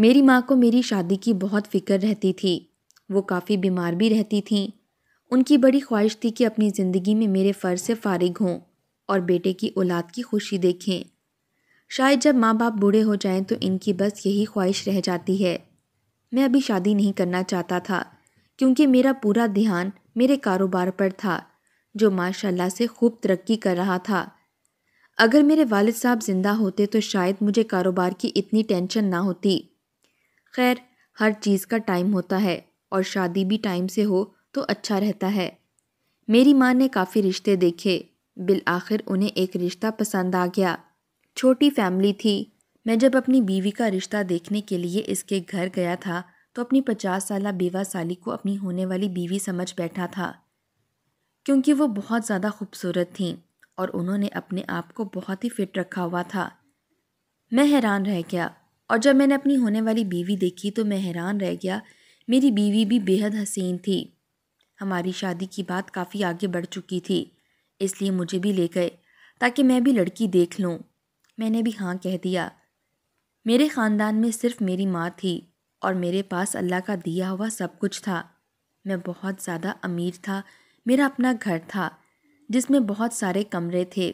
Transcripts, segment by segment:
मेरी माँ को मेरी शादी की बहुत फ़िक्र रहती थी वो काफ़ी बीमार भी रहती थी उनकी बड़ी ख्वाहिश थी कि अपनी ज़िंदगी में मेरे फ़र्ज से फारिग हों और बेटे की औलाद की खुशी देखें शायद जब माँ बाप बूढ़े हो जाएं तो इनकी बस यही ख्वाहिश रह जाती है मैं अभी शादी नहीं करना चाहता था क्योंकि मेरा पूरा ध्यान मेरे कारोबार पर था जो माशाल्लाह से खूब तरक्की कर रहा था अगर मेरे वालिद साहब ज़िंदा होते तो शायद मुझे कारोबार की इतनी टेंशन ना होती खैर हर चीज़ का टाइम होता है और शादी भी टाइम से हो तो अच्छा रहता है मेरी माँ ने काफ़ी रिश्ते देखे बिल आखिर उन्हें एक रिश्ता पसंद आ गया छोटी फैमिली थी मैं जब अपनी बीवी का रिश्ता देखने के लिए इसके घर गया था तो अपनी पचास साल बेवा साली को अपनी होने वाली बीवी समझ बैठा था क्योंकि वो बहुत ज़्यादा खूबसूरत थी और उन्होंने अपने आप को बहुत ही फिट रखा हुआ था मैं हैरान रह गया और जब मैंने अपनी होने वाली बीवी देखी तो मैं हैरान रह गया मेरी बीवी भी बेहद हसीन थी हमारी शादी की बात काफ़ी आगे बढ़ चुकी थी इसलिए मुझे भी ले गए ताकि मैं भी लड़की देख लूँ मैंने भी हाँ कह दिया मेरे ख़ानदान में सिर्फ मेरी माँ थी और मेरे पास अल्लाह का दिया हुआ सब कुछ था मैं बहुत ज़्यादा अमीर था मेरा अपना घर था जिसमें बहुत सारे कमरे थे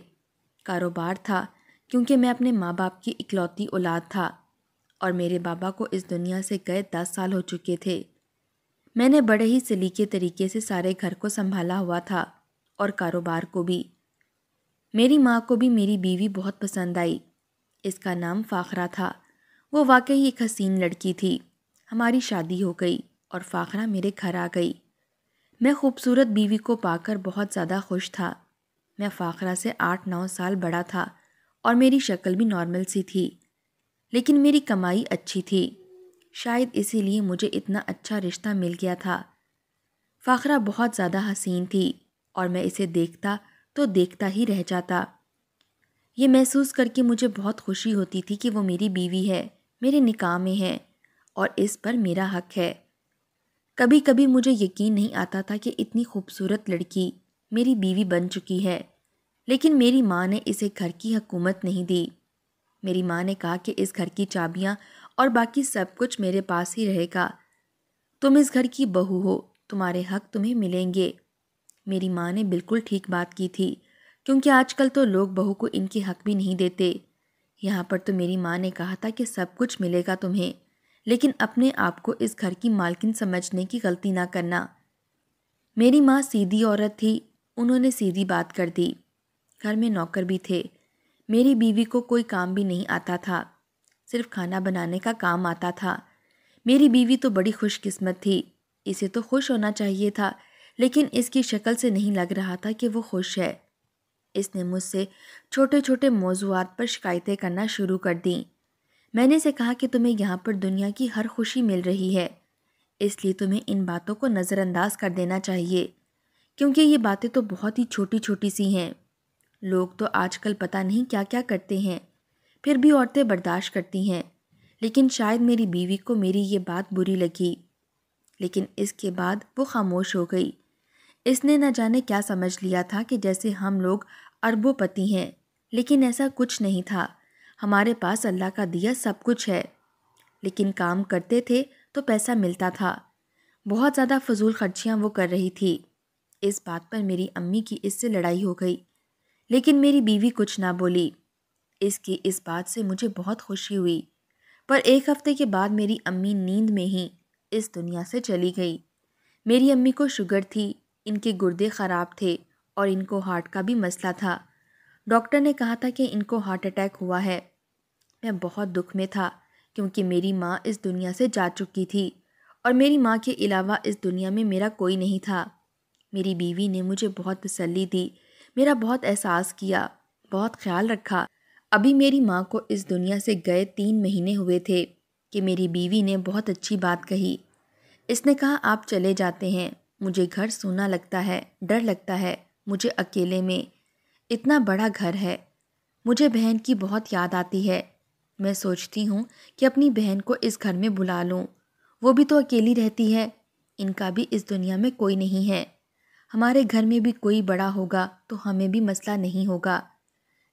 कारोबार था क्योंकि मैं अपने माँ बाप की इकलौती औलाद था और मेरे बाबा को इस दुनिया से गए दस साल हो चुके थे मैंने बड़े ही सलीके तरीके से सारे घर को संभाला हुआ था और कारोबार को भी मेरी माँ को भी मेरी बीवी बहुत पसंद आई इसका नाम फ़ाखरा था वो वाकई एक हसीन लड़की थी हमारी शादी हो गई और फ़ाखरा मेरे घर आ गई मैं खूबसूरत बीवी को पाकर बहुत ज़्यादा खुश था मैं फ़ाखरा से आठ नौ साल बड़ा था और मेरी शक्ल भी नॉर्मल सी थी लेकिन मेरी कमाई अच्छी थी शायद इसीलिए मुझे इतना अच्छा रिश्ता मिल गया था फ़ाखरा बहुत ज़्यादा हसीन थी और मैं इसे देखता तो देखता ही रह जाता ये महसूस करके मुझे बहुत खुशी होती थी कि वो मेरी बीवी है मेरे निकाह में है और इस पर मेरा हक है कभी कभी मुझे यकीन नहीं आता था कि इतनी खूबसूरत लड़की मेरी बीवी बन चुकी है लेकिन मेरी माँ ने इसे घर की हकूमत नहीं दी मेरी माँ ने कहा कि इस घर की चाबियाँ और बाकी सब कुछ मेरे पास ही रहेगा तुम इस घर की बहू हो तुम्हारे हक तुम्हें मिलेंगे मेरी माँ ने बिल्कुल ठीक बात की थी क्योंकि आजकल तो लोग बहू को इनके हक भी नहीं देते यहाँ पर तो मेरी माँ ने कहा था कि सब कुछ मिलेगा तुम्हें लेकिन अपने आप को इस घर की मालकिन समझने की गलती ना करना मेरी माँ सीधी औरत थी उन्होंने सीधी बात कर दी घर में नौकर भी थे मेरी बीवी को कोई काम भी नहीं आता था सिर्फ खाना बनाने का काम आता था मेरी बीवी तो बड़ी खुशकिस्मत थी इसे तो खुश होना चाहिए था लेकिन इसकी शक्ल से नहीं लग रहा था कि वो खुश है इसने मुझसे छोटे छोटे मौजूद पर शिकायतें करना शुरू कर दी मैंने इसे कहा कि तुम्हें यहाँ पर दुनिया की हर खुशी मिल रही है इसलिए तुम्हें इन बातों को नज़रअंदाज कर देना चाहिए क्योंकि ये बातें तो बहुत ही छोटी छोटी सी हैं लोग तो आजकल पता नहीं क्या क्या करते हैं फिर भी औरतें बर्दाश्त करती हैं लेकिन शायद मेरी बीवी को मेरी ये बात बुरी लगी लेकिन इसके बाद वो खामोश हो गई इसने न जाने क्या समझ लिया था कि जैसे हम लोग अरबोपति हैं लेकिन ऐसा कुछ नहीं था हमारे पास अल्लाह का दिया सब कुछ है लेकिन काम करते थे तो पैसा मिलता था बहुत ज़्यादा फजूल खर्चियाँ वो कर रही थी इस बात पर मेरी अम्मी की इससे लड़ाई हो गई लेकिन मेरी बीवी कुछ ना बोली इसकी इस बात से मुझे बहुत खुशी हुई पर एक हफ्ते के बाद मेरी अम्मी नींद में ही इस दुनिया से चली गई मेरी अम्मी को शुगर थी इनके गुर्दे ख़राब थे और इनको हार्ट का भी मसला था डॉक्टर ने कहा था कि इनको हार्ट अटैक हुआ है मैं बहुत दुख में था क्योंकि मेरी माँ इस दुनिया से जा चुकी थी और मेरी माँ के अलावा इस दुनिया में मेरा कोई नहीं था मेरी बीवी ने मुझे बहुत तसली दी मेरा बहुत एहसास किया बहुत ख्याल रखा अभी मेरी माँ को इस दुनिया से गए तीन महीने हुए थे कि मेरी बीवी ने बहुत अच्छी बात कही इसने कहा आप चले जाते हैं मुझे घर सोना लगता है डर लगता है मुझे अकेले में इतना बड़ा घर है मुझे बहन की बहुत याद आती है मैं सोचती हूँ कि अपनी बहन को इस घर में बुला लूँ वो भी तो अकेली रहती है इनका भी इस दुनिया में कोई नहीं है हमारे घर में भी कोई बड़ा होगा तो हमें भी मसला नहीं होगा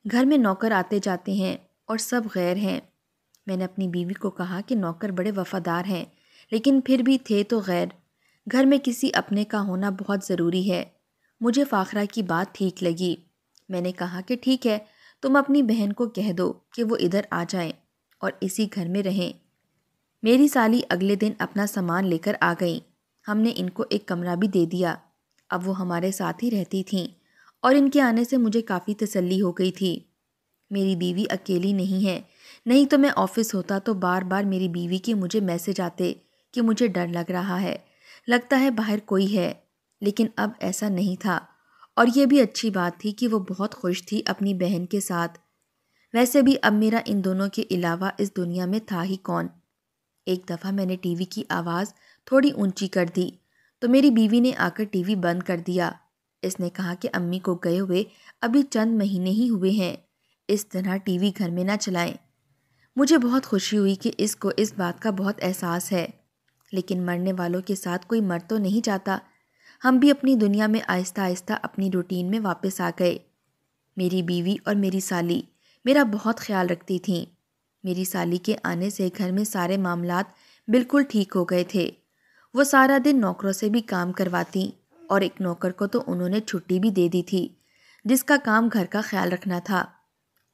घर में नौकर आते जाते हैं और सब गैर हैं मैंने अपनी बीवी को कहा कि नौकर बड़े वफ़ादार हैं लेकिन फिर भी थे तो गैर घर में किसी अपने का होना बहुत ज़रूरी है मुझे फ़ाखरा की बात ठीक लगी मैंने कहा कि ठीक है तुम अपनी बहन को कह दो कि वो इधर आ जाए और इसी घर में रहें मेरी साली अगले दिन अपना सामान लेकर आ गई हमने इनको एक कमरा भी दे दिया अब वो हमारे साथ ही रहती थीं और इनके आने से मुझे काफ़ी तसल्ली हो गई थी मेरी बीवी अकेली नहीं है नहीं तो मैं ऑफिस होता तो बार बार मेरी बीवी के मुझे मैसेज आते कि मुझे डर लग रहा है लगता है बाहर कोई है लेकिन अब ऐसा नहीं था और यह भी अच्छी बात थी कि वो बहुत खुश थी अपनी बहन के साथ वैसे भी अब मेरा इन दोनों के अलावा इस दुनिया में था ही कौन एक दफ़ा मैंने टीवी की आवाज़ थोड़ी ऊंची कर दी तो मेरी बीवी ने आकर टीवी बंद कर दिया इसने कहा कि अम्मी को गए हुए अभी चंद महीने ही हुए हैं इस तरह टीवी घर में ना चलाएं मुझे बहुत खुशी हुई कि इसको इस बात का बहुत एहसास है लेकिन मरने वालों के साथ कोई मर तो नहीं जाता हम भी अपनी दुनिया में आहिस्ता आहिस्ता अपनी रूटीन में वापस आ गए मेरी बीवी और मेरी साली मेरा बहुत ख्याल रखती थीं मेरी साली के आने से घर में सारे मामला बिल्कुल ठीक हो गए थे वो सारा दिन नौकरों से भी काम करवाती और एक नौकर को तो उन्होंने छुट्टी भी दे दी थी जिसका काम घर का ख्याल रखना था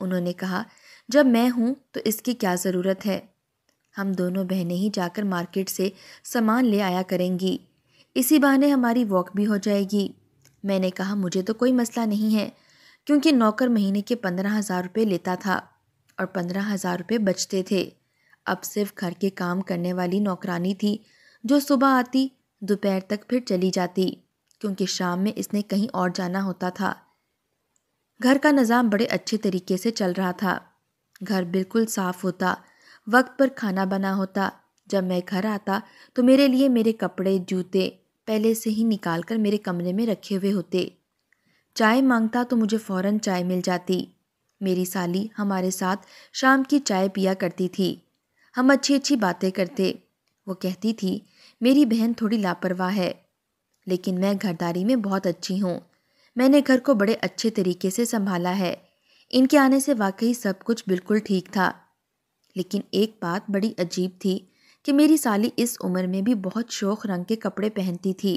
उन्होंने कहा जब मैं हूँ तो इसकी क्या ज़रूरत है हम दोनों बहनें ही जाकर मार्केट से सामान ले आया करेंगी इसी बहाने हमारी वॉक भी हो जाएगी मैंने कहा मुझे तो कोई मसला नहीं है क्योंकि नौकर महीने के पंद्रह हज़ार रुपये लेता था और पंद्रह हज़ार रुपये बचते थे अब सिर्फ घर के काम करने वाली नौकरानी थी जो सुबह आती दोपहर तक फिर चली जाती क्योंकि शाम में इसने कहीं और जाना होता था घर का निज़ाम बड़े अच्छे तरीके से चल रहा था घर बिल्कुल साफ़ होता वक्त पर खाना बना होता जब मैं घर आता तो मेरे लिए मेरे कपड़े जूते पहले से ही निकाल कर मेरे कमरे में रखे हुए होते चाय मांगता तो मुझे फ़ौरन चाय मिल जाती मेरी साली हमारे साथ शाम की चाय पिया करती थी हम अच्छी अच्छी बातें करते वो कहती थी मेरी बहन थोड़ी लापरवाह है लेकिन मैं घरदारी में बहुत अच्छी हूँ मैंने घर को बड़े अच्छे तरीके से संभाला है इनके आने से वाकई सब कुछ बिल्कुल ठीक था लेकिन एक बात बड़ी अजीब थी कि मेरी साली इस उम्र में भी बहुत शौक रंग के कपड़े पहनती थी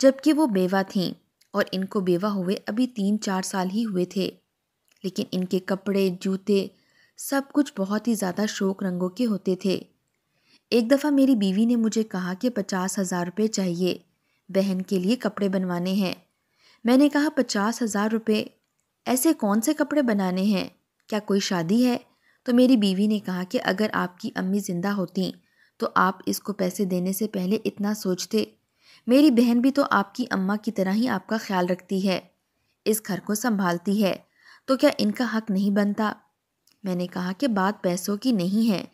जबकि वो बेवा थी और इनको बेवा हुए अभी तीन चार साल ही हुए थे लेकिन इनके कपड़े जूते सब कुछ बहुत ही ज़्यादा शौक रंगों के होते थे एक दफ़ा मेरी बीवी ने मुझे कहा कि पचास हज़ार रुपये चाहिए बहन के लिए कपड़े बनवाने हैं मैंने कहा पचास हज़ार रुपये ऐसे कौन से कपड़े बनाने हैं क्या कोई शादी है तो मेरी बीवी ने कहा कि अगर आपकी अम्मी ज़िंदा होती तो आप इसको पैसे देने से पहले इतना सोचते मेरी बहन भी तो आपकी अम्मा की तरह ही आपका ख्याल रखती है इस घर को संभालती है तो क्या इनका हक नहीं बनता मैंने कहा कि बात पैसों की नहीं है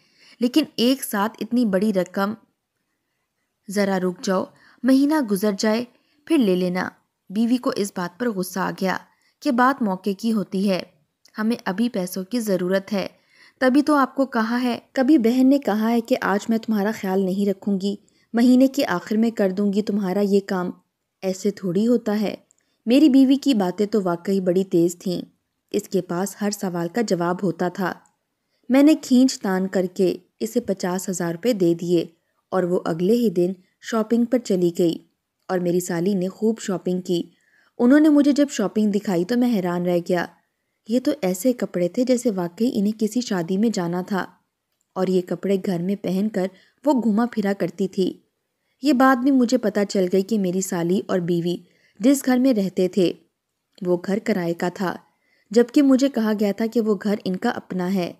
लेकिन एक साथ इतनी बड़ी रकम ज़रा रुक जाओ महीना गुजर जाए फिर ले लेना बीवी को इस बात पर गुस्सा आ गया कि बात मौके की होती है हमें अभी पैसों की ज़रूरत है तभी तो आपको कहा है कभी बहन ने कहा है कि आज मैं तुम्हारा ख्याल नहीं रखूंगी महीने के आखिर में कर दूँगी तुम्हारा ये काम ऐसे थोड़ी होता है मेरी बीवी की बातें तो वाकई बड़ी तेज़ थीं इसके पास हर सवाल का जवाब होता था मैंने खींच तान करके इसे पचास हज़ार रुपये दे दिए और वो अगले ही दिन शॉपिंग पर चली गई और मेरी साली ने खूब शॉपिंग की उन्होंने मुझे जब शॉपिंग दिखाई तो मैं हैरान रह गया ये तो ऐसे कपड़े थे जैसे वाकई इन्हें किसी शादी में जाना था और ये कपड़े घर में पहनकर वो घुमा फिरा करती थी ये बात भी मुझे पता चल गई कि मेरी साली और बीवी जिस घर में रहते थे वो घर किराए का था जबकि मुझे कहा गया था कि वो घर इनका अपना है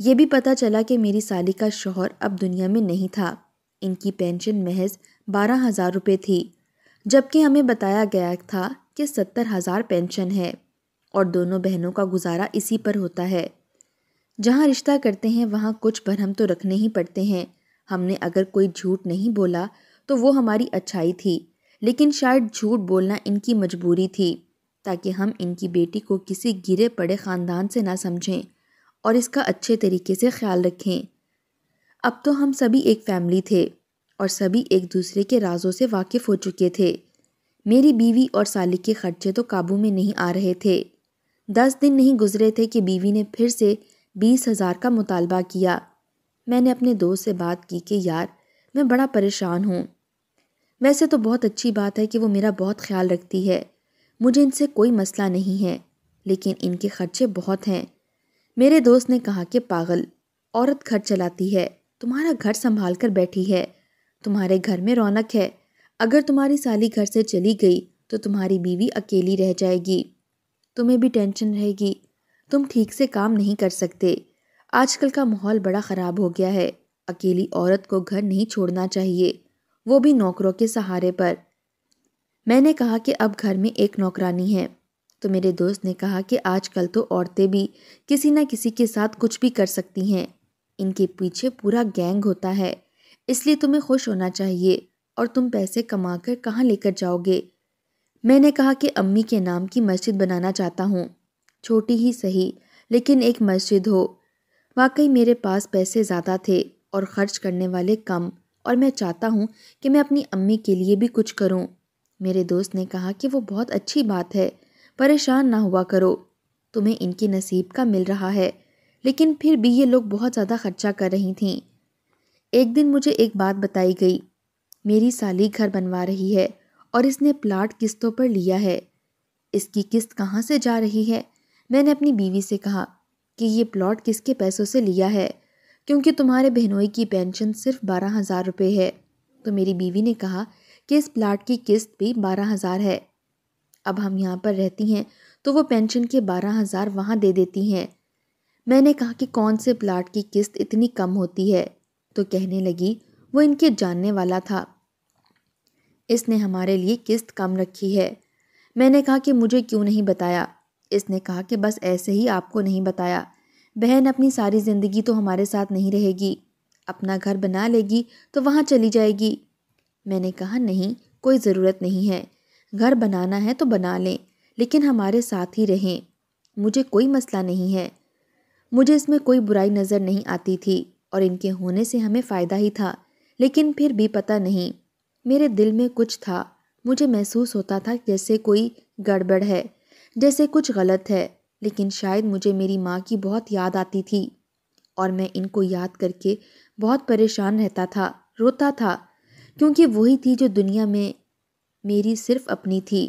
ये भी पता चला कि मेरी साली का शोहर अब दुनिया में नहीं था इनकी पेंशन महज बारह हज़ार रुपये थी जबकि हमें बताया गया था कि सत्तर हज़ार पेंशन है और दोनों बहनों का गुजारा इसी पर होता है जहाँ रिश्ता करते हैं वहाँ कुछ भरहम तो रखने ही पड़ते हैं हमने अगर कोई झूठ नहीं बोला तो वो हमारी अच्छाई थी लेकिन शायद झूठ बोलना इनकी मजबूरी थी ताकि हम इनकी बेटी को किसी गिरे पड़े ख़ानदान से ना समझें और इसका अच्छे तरीके से ख्याल रखें अब तो हम सभी एक फैमिली थे और सभी एक दूसरे के राजों से वाकिफ़ हो चुके थे मेरी बीवी और सालिक के खर्चे तो काबू में नहीं आ रहे थे दस दिन नहीं गुजरे थे कि बीवी ने फिर से बीस हज़ार का मुतालबा किया मैंने अपने दोस्त से बात की कि यार मैं बड़ा परेशान हूँ वैसे तो बहुत अच्छी बात है कि वो मेरा बहुत ख्याल रखती है मुझे इनसे कोई मसला नहीं है लेकिन इनके खर्चे बहुत हैं मेरे दोस्त ने कहा कि पागल औरत घर चलाती है तुम्हारा घर संभाल कर बैठी है तुम्हारे घर में रौनक है अगर तुम्हारी साली घर से चली गई तो तुम्हारी बीवी अकेली रह जाएगी तुम्हें भी टेंशन रहेगी तुम ठीक से काम नहीं कर सकते आजकल का माहौल बड़ा ख़राब हो गया है अकेली औरत को घर नहीं छोड़ना चाहिए वो भी नौकरों के सहारे पर मैंने कहा कि अब घर में एक नौकरानी है तो मेरे दोस्त ने कहा कि आजकल तो औरतें भी किसी ना किसी के साथ कुछ भी कर सकती हैं इनके पीछे पूरा गैंग होता है इसलिए तुम्हें खुश होना चाहिए और तुम पैसे कमा कर कहाँ लेकर जाओगे मैंने कहा कि अम्मी के नाम की मस्जिद बनाना चाहता हूँ छोटी ही सही लेकिन एक मस्जिद हो वाकई मेरे पास पैसे ज़्यादा थे और ख़र्च करने वाले कम और मैं चाहता हूँ कि मैं अपनी अम्मी के लिए भी कुछ करूँ मेरे दोस्त ने कहा कि वो बहुत अच्छी बात है परेशान ना हुआ करो तुम्हें इनके नसीब का मिल रहा है लेकिन फिर भी ये लोग बहुत ज़्यादा खर्चा कर रही थीं एक दिन मुझे एक बात बताई गई मेरी साली घर बनवा रही है और इसने प्लाट किस्तों पर लिया है इसकी किस्त कहाँ से जा रही है मैंने अपनी बीवी से कहा कि ये प्लॉट किसके पैसों से लिया है क्योंकि तुम्हारे बहनोई की पेंशन सिर्फ बारह हज़ार रुपये है तो मेरी बीवी ने कहा कि इस प्लाट की किस्त भी बारह हज़ार है अब हम यहाँ पर रहती हैं तो वो पेंशन के बारह हज़ार वहाँ दे देती हैं मैंने कहा कि कौन से प्लाट की किस्त इतनी कम होती है तो कहने लगी वो इनके जानने वाला था इसने हमारे लिए किस्त कम रखी है मैंने कहा कि मुझे क्यों नहीं बताया इसने कहा कि बस ऐसे ही आपको नहीं बताया बहन अपनी सारी ज़िंदगी तो हमारे साथ नहीं रहेगी अपना घर बना लेगी तो वहाँ चली जाएगी मैंने कहा नहीं कोई ज़रूरत नहीं है घर बनाना है तो बना लें लेकिन हमारे साथ ही रहें मुझे कोई मसला नहीं है मुझे इसमें कोई बुराई नज़र नहीं आती थी और इनके होने से हमें फ़ायदा ही था लेकिन फिर भी पता नहीं मेरे दिल में कुछ था मुझे महसूस होता था जैसे कोई गड़बड़ है जैसे कुछ गलत है लेकिन शायद मुझे मेरी माँ की बहुत याद आती थी और मैं इनको याद करके बहुत परेशान रहता था रोता था क्योंकि वही थी जो दुनिया में मेरी सिर्फ अपनी थी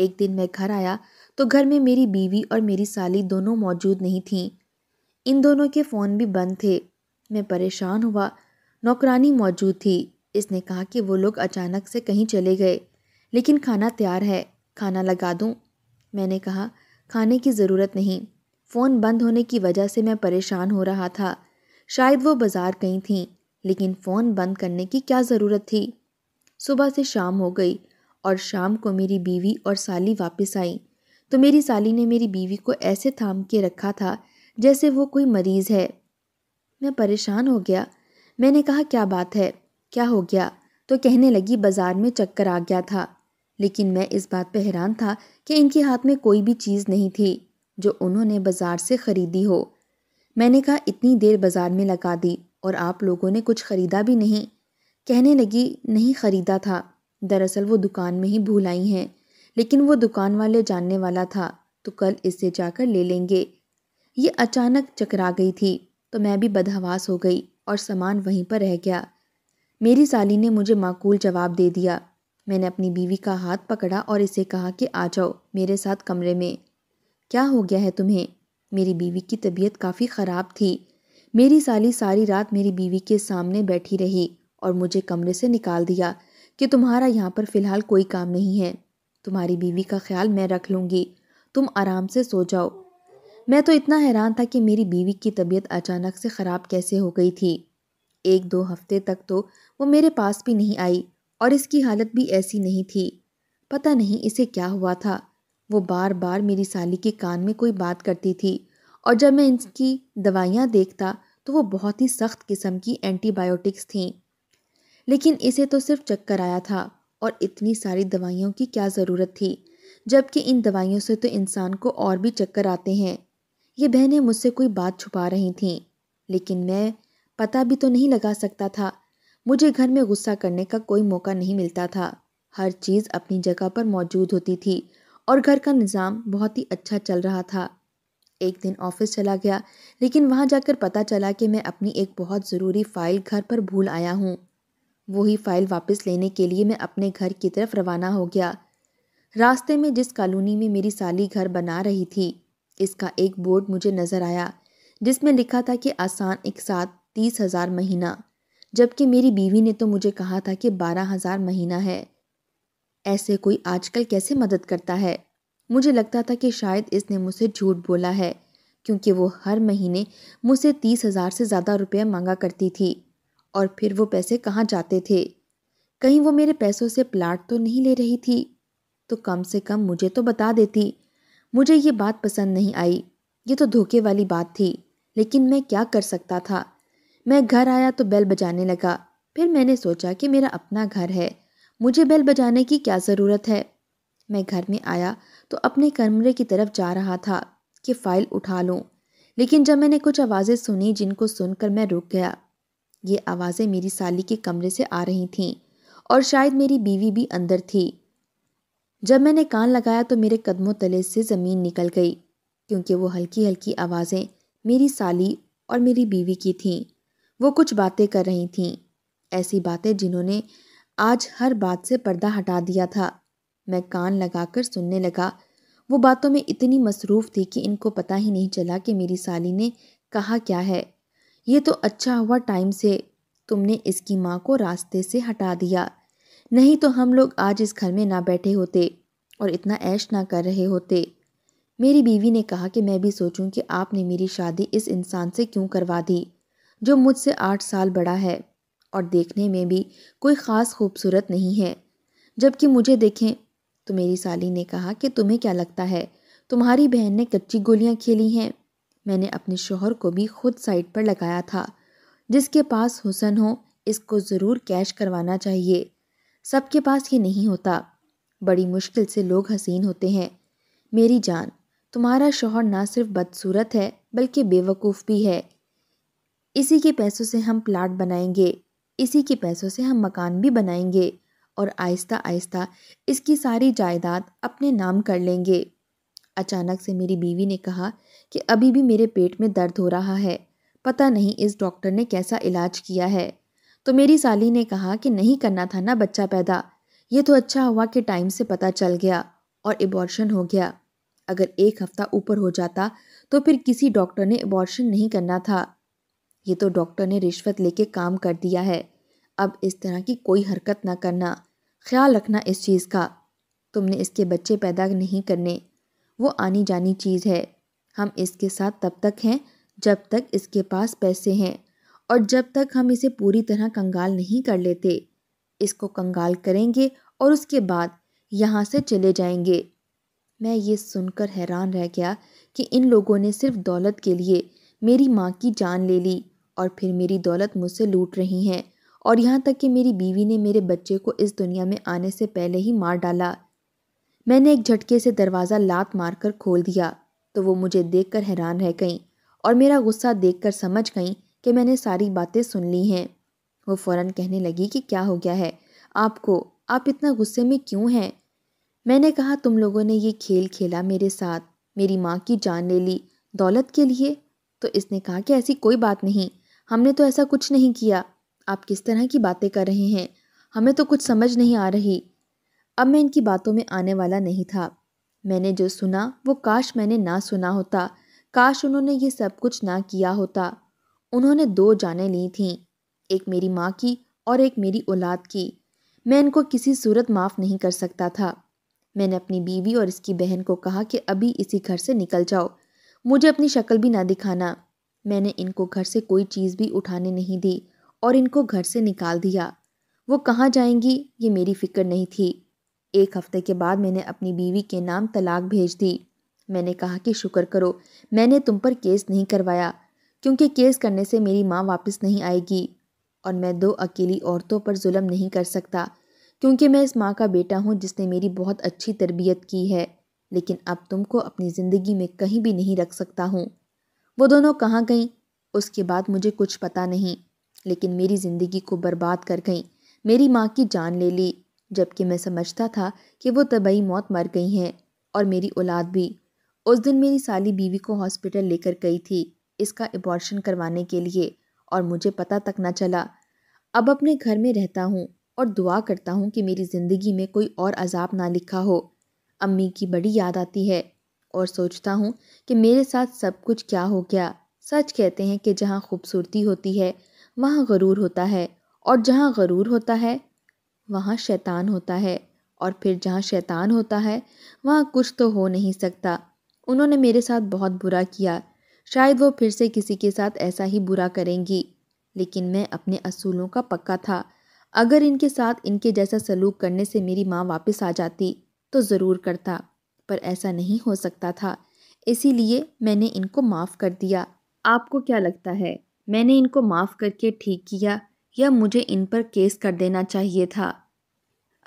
एक दिन मैं घर आया तो घर में मेरी बीवी और मेरी साली दोनों मौजूद नहीं थीं इन दोनों के फ़ोन भी बंद थे मैं परेशान हुआ नौकरानी मौजूद थी इसने कहा कि वो लोग अचानक से कहीं चले गए लेकिन खाना तैयार है खाना लगा दूँ मैंने कहा खाने की ज़रूरत नहीं फ़ोन बंद होने की वजह से मैं परेशान हो रहा था शायद वो बाज़ार गई थी लेकिन फ़ोन बंद करने की क्या ज़रूरत थी सुबह से शाम हो गई और शाम को मेरी बीवी और साली वापस आई तो मेरी साली ने मेरी बीवी को ऐसे थाम के रखा था जैसे वो कोई मरीज़ है मैं परेशान हो गया मैंने कहा क्या बात है क्या हो गया तो कहने लगी बाज़ार में चक्कर आ गया था लेकिन मैं इस बात पर हैरान था कि इनके हाथ में कोई भी चीज़ नहीं थी जो उन्होंने बाज़ार से ख़रीदी हो मैंने कहा इतनी देर बाज़ार में लगा दी और आप लोगों ने कुछ ख़रीदा भी नहीं कहने लगी नहीं ख़रीदा था दरअसल वो दुकान में ही भूल आई हैं लेकिन वो दुकान वाले जानने वाला था तो कल इससे जाकर ले लेंगे ये अचानक चकरा गई थी तो मैं भी बदहवास हो गई और सामान वहीं पर रह गया मेरी साली ने मुझे माकूल जवाब दे दिया मैंने अपनी बीवी का हाथ पकड़ा और इसे कहा कि आ जाओ मेरे साथ कमरे में क्या हो गया है तुम्हें मेरी बीवी की तबीयत काफ़ी ख़राब थी मेरी साली सारी रात मेरी बीवी के सामने बैठी रही और मुझे कमरे से निकाल दिया कि तुम्हारा यहाँ पर फ़िलहाल कोई काम नहीं है तुम्हारी बीवी का ख्याल मैं रख लूँगी तुम आराम से सो जाओ मैं तो इतना हैरान था कि मेरी बीवी की तबीयत अचानक से ख़राब कैसे हो गई थी एक दो हफ्ते तक तो वो मेरे पास भी नहीं आई और इसकी हालत भी ऐसी नहीं थी पता नहीं इसे क्या हुआ था वो बार बार मेरी साली के कान में कोई बात करती थी और जब मैं इनकी दवाइयाँ देखता तो वो बहुत ही सख्त किस्म की एंटीबायोटिक्स थीं लेकिन इसे तो सिर्फ चक्कर आया था और इतनी सारी दवाइयों की क्या ज़रूरत थी जबकि इन दवाइयों से तो इंसान को और भी चक्कर आते हैं ये बहनें मुझसे कोई बात छुपा रही थीं लेकिन मैं पता भी तो नहीं लगा सकता था मुझे घर में गुस्सा करने का कोई मौका नहीं मिलता था हर चीज़ अपनी जगह पर मौजूद होती थी और घर का निज़ाम बहुत ही अच्छा चल रहा था एक दिन ऑफिस चला गया लेकिन वहाँ जाकर पता चला कि मैं अपनी एक बहुत ज़रूरी फ़ाइल घर पर भूल आया हूँ वही फाइल वापस लेने के लिए मैं अपने घर की तरफ रवाना हो गया रास्ते में जिस कॉलोनी में मेरी साली घर बना रही थी इसका एक बोर्ड मुझे नज़र आया जिसमें लिखा था कि आसान एक साथ तीस हज़ार महीना जबकि मेरी बीवी ने तो मुझे कहा था कि बारह हज़ार महीना है ऐसे कोई आजकल कैसे मदद करता है मुझे लगता था कि शायद इसने मुझसे झूठ बोला है क्योंकि वो हर महीने मुझसे तीस हज़ार से ज़्यादा रुपया मांगा करती थी और फिर वो पैसे कहाँ जाते थे कहीं वो मेरे पैसों से प्लाट तो नहीं ले रही थी तो कम से कम मुझे तो बता देती मुझे ये बात पसंद नहीं आई ये तो धोखे वाली बात थी लेकिन मैं क्या कर सकता था मैं घर आया तो बेल बजाने लगा फिर मैंने सोचा कि मेरा अपना घर है मुझे बेल बजाने की क्या ज़रूरत है मैं घर में आया तो अपने कमरे की तरफ जा रहा था कि फ़ाइल उठा लूँ लेकिन जब मैंने कुछ आवाज़ें सुनी जिनको सुनकर मैं रुक गया ये आवाज़ें मेरी साली के कमरे से आ रही थीं और शायद मेरी बीवी भी अंदर थी जब मैंने कान लगाया तो मेरे कदमों तले से ज़मीन निकल गई क्योंकि वो हल्की हल्की आवाज़ें मेरी साली और मेरी बीवी की थीं वो कुछ बातें कर रही थीं ऐसी बातें जिन्होंने आज हर बात से पर्दा हटा दिया था मैं कान लगाकर सुनने लगा वो बातों में इतनी मसरूफ़ थी कि इनको पता ही नहीं चला कि मेरी साली ने कहा क्या है ये तो अच्छा हुआ टाइम से तुमने इसकी माँ को रास्ते से हटा दिया नहीं तो हम लोग आज इस घर में ना बैठे होते और इतना ऐश ना कर रहे होते मेरी बीवी ने कहा कि मैं भी सोचूं कि आपने मेरी शादी इस इंसान से क्यों करवा दी जो मुझसे आठ साल बड़ा है और देखने में भी कोई ख़ास खूबसूरत नहीं है जबकि मुझे देखें तो मेरी साली ने कहा कि तुम्हें क्या लगता है तुम्हारी बहन ने कच्ची गोलियां खेली हैं मैंने अपने शोहर को भी खुद साइट पर लगाया था जिसके पास हुसन हो इसको ज़रूर कैश करवाना चाहिए सबके पास ये नहीं होता बड़ी मुश्किल से लोग हसीन होते हैं मेरी जान तुम्हारा शोहर ना सिर्फ बदसूरत है बल्कि बेवकूफ़ भी है इसी के पैसों से हम प्लाट बनाएंगे इसी के पैसों से हम मकान भी बनाएंगे और आहिस्ता आहिस्ता इसकी सारी जायदाद अपने नाम कर लेंगे अचानक से मेरी बीवी ने कहा कि अभी भी मेरे पेट में दर्द हो रहा है पता नहीं इस डॉक्टर ने कैसा इलाज किया है तो मेरी साली ने कहा कि नहीं करना था ना बच्चा पैदा ये तो अच्छा हुआ कि टाइम से पता चल गया और एबॉर्शन हो गया अगर एक हफ्ता ऊपर हो जाता तो फिर किसी डॉक्टर ने एबॉर्शन नहीं करना था ये तो डॉक्टर ने रिश्वत लेके काम कर दिया है अब इस तरह की कोई हरकत ना करना ख्याल रखना इस चीज़ का तुमने इसके बच्चे पैदा नहीं करने वो आनी जानी चीज़ है हम इसके साथ तब तक हैं जब तक इसके पास पैसे हैं और जब तक हम इसे पूरी तरह कंगाल नहीं कर लेते इसको कंगाल करेंगे और उसके बाद यहाँ से चले जाएंगे मैं ये सुनकर हैरान रह गया कि इन लोगों ने सिर्फ दौलत के लिए मेरी माँ की जान ले ली और फिर मेरी दौलत मुझसे लूट रही हैं और यहाँ तक कि मेरी बीवी ने मेरे बच्चे को इस दुनिया में आने से पहले ही मार डाला मैंने एक झटके से दरवाज़ा लात मारकर खोल दिया तो वो मुझे कर हैरान रह गई और मेरा गुस्सा कर समझ गई कि मैंने सारी बातें सुन ली हैं वो फ़ौरन कहने लगी कि क्या हो गया है आपको आप इतना गुस्से में क्यों हैं मैंने कहा तुम लोगों ने ये खेल खेला मेरे साथ मेरी माँ की जान ले ली दौलत के लिए तो इसने कहा कि ऐसी कोई बात नहीं हमने तो ऐसा कुछ नहीं किया आप किस तरह की बातें कर रहे हैं हमें तो कुछ समझ नहीं आ रही अब मैं इनकी बातों में आने वाला नहीं था मैंने जो सुना वो काश मैंने ना सुना होता काश उन्होंने ये सब कुछ ना किया होता उन्होंने दो जानें ली थीं एक मेरी माँ की और एक मेरी औलाद की मैं इनको किसी सूरत माफ़ नहीं कर सकता था मैंने अपनी बीवी और इसकी बहन को कहा कि अभी इसी घर से निकल जाओ मुझे अपनी शक्ल भी ना दिखाना मैंने इनको घर से कोई चीज़ भी उठाने नहीं दी और इनको घर से निकाल दिया वो कहाँ जाएंगी ये मेरी फ़िक्र नहीं थी एक हफ्ते के बाद मैंने अपनी बीवी के नाम तलाक भेज दी मैंने कहा कि शुक्र करो मैंने तुम पर केस नहीं करवाया क्योंकि केस करने से मेरी माँ वापस नहीं आएगी और मैं दो अकेली औरतों पर जुल्म नहीं कर सकता क्योंकि मैं इस माँ का बेटा हूँ जिसने मेरी बहुत अच्छी तरबियत की है लेकिन अब तुमको अपनी ज़िंदगी में कहीं भी नहीं रख सकता हूँ वो दोनों कहाँ गईं उसके बाद मुझे कुछ पता नहीं लेकिन मेरी ज़िंदगी को बर्बाद कर गईं मेरी माँ की जान ले ली जबकि मैं समझता था कि वो तबई मौत मर गई हैं और मेरी औलाद भी उस दिन मेरी साली बीवी को हॉस्पिटल लेकर गई थी इसका एबॉर्शन करवाने के लिए और मुझे पता तक ना चला अब अपने घर में रहता हूँ और दुआ करता हूँ कि मेरी ज़िंदगी में कोई और अजाब ना लिखा हो अम्मी की बड़ी याद आती है और सोचता हूँ कि मेरे साथ सब कुछ क्या हो गया सच कहते हैं कि जहाँ खूबसूरती होती है वहाँ गरूर होता है और जहाँ गरूर होता है वहाँ शैतान होता है और फिर जहाँ शैतान होता है वहाँ कुछ तो हो नहीं सकता उन्होंने मेरे साथ बहुत बुरा किया शायद वो फिर से किसी के साथ ऐसा ही बुरा करेंगी लेकिन मैं अपने असूलों का पक्का था अगर इनके साथ इनके जैसा सलूक करने से मेरी माँ वापस आ जाती तो ज़रूर करता पर ऐसा नहीं हो सकता था इसीलिए मैंने इनको माफ़ कर दिया आपको क्या लगता है मैंने इनको माफ़ करके ठीक किया या मुझे इन पर केस कर देना चाहिए था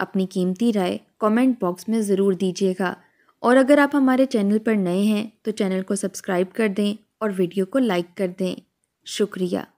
अपनी कीमती राय कमेंट बॉक्स में ज़रूर दीजिएगा और अगर आप हमारे चैनल पर नए हैं तो चैनल को सब्सक्राइब कर दें और वीडियो को लाइक कर दें शुक्रिया